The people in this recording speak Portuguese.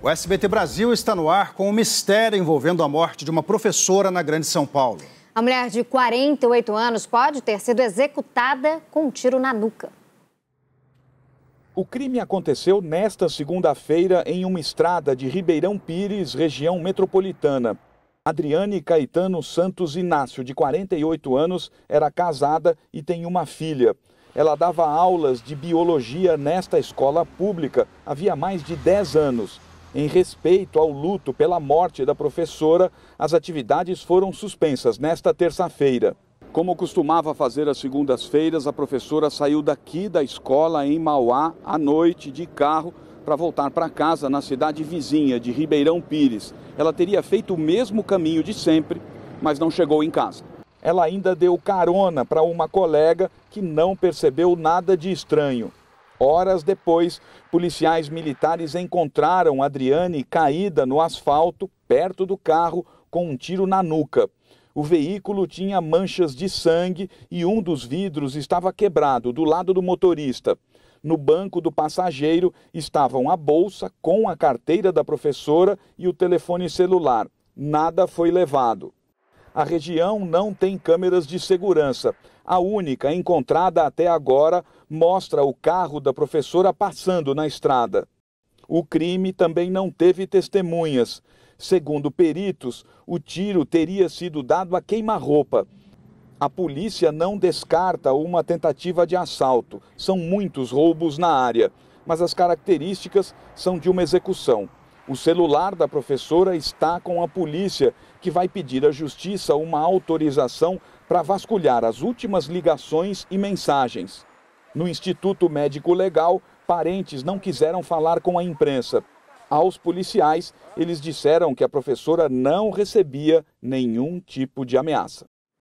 O SBT Brasil está no ar com um mistério envolvendo a morte de uma professora na Grande São Paulo. A mulher de 48 anos pode ter sido executada com um tiro na nuca. O crime aconteceu nesta segunda-feira em uma estrada de Ribeirão Pires, região metropolitana. Adriane Caetano Santos Inácio, de 48 anos, era casada e tem uma filha. Ela dava aulas de biologia nesta escola pública havia mais de 10 anos. Em respeito ao luto pela morte da professora, as atividades foram suspensas nesta terça-feira. Como costumava fazer às segundas-feiras, a professora saiu daqui da escola em Mauá à noite de carro para voltar para casa na cidade vizinha de Ribeirão Pires. Ela teria feito o mesmo caminho de sempre, mas não chegou em casa. Ela ainda deu carona para uma colega que não percebeu nada de estranho. Horas depois, policiais militares encontraram Adriane caída no asfalto, perto do carro, com um tiro na nuca. O veículo tinha manchas de sangue e um dos vidros estava quebrado do lado do motorista. No banco do passageiro estavam a bolsa com a carteira da professora e o telefone celular. Nada foi levado. A região não tem câmeras de segurança. A única encontrada até agora mostra o carro da professora passando na estrada. O crime também não teve testemunhas. Segundo peritos, o tiro teria sido dado a queima-roupa. A polícia não descarta uma tentativa de assalto. São muitos roubos na área, mas as características são de uma execução. O celular da professora está com a polícia, que vai pedir à justiça uma autorização para vasculhar as últimas ligações e mensagens. No Instituto Médico Legal, parentes não quiseram falar com a imprensa. Aos policiais, eles disseram que a professora não recebia nenhum tipo de ameaça.